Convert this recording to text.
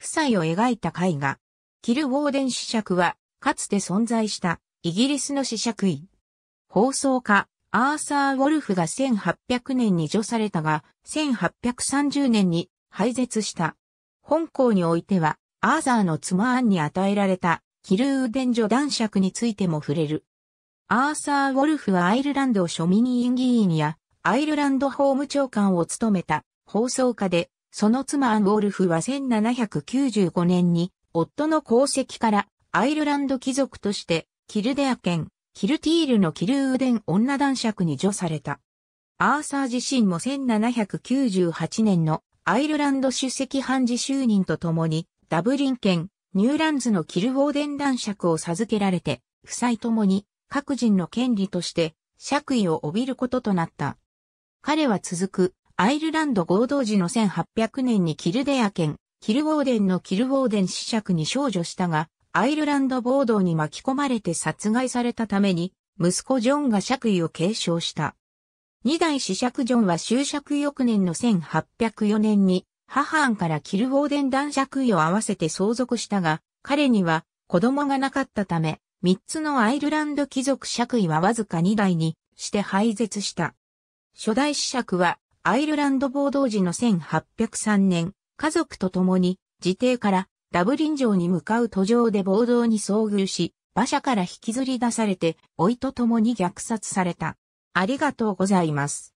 夫妻を描いた絵画。キルウォーデン子爵は、かつて存在したイギリスの子爵位。放送家、アーサー・ウォルフが1800年に除されたが、1830年に廃絶した。本校においては、アーザーの妻案に与えられた、キルーデン女男爵についても触れる。アーサー・ウォルフはアイルランド庶民委員議員や、アイルランド法務長官を務めた、放送家で、その妻アン・ウォルフは1795年に夫の功績からアイルランド貴族としてキルデア県キルティールのキルーデン女男爵に除された。アーサー自身も1798年のアイルランド主席判事就任とともにダブリン県ニューランズのキルウォーデン男爵を授けられて、夫妻ともに各人の権利として爵位を帯びることとなった。彼は続くアイルランド合同時の1800年にキルデア県、キルウォーデンのキルウォーデン子爵に少女したが、アイルランド暴動に巻き込まれて殺害されたために、息子ジョンが爵位を継承した。二代子爵ジョンは終爵翌年の1804年に、母アンからキルウォーデン男爵位を合わせて相続したが、彼には子供がなかったため、三つのアイルランド貴族爵位はわずか二代にして廃絶した。初代子爵はアイルランド暴動時の1803年、家族と共に自邸からダブリン城に向かう途上で暴動に遭遇し、馬車から引きずり出されて、老いと共に虐殺された。ありがとうございます。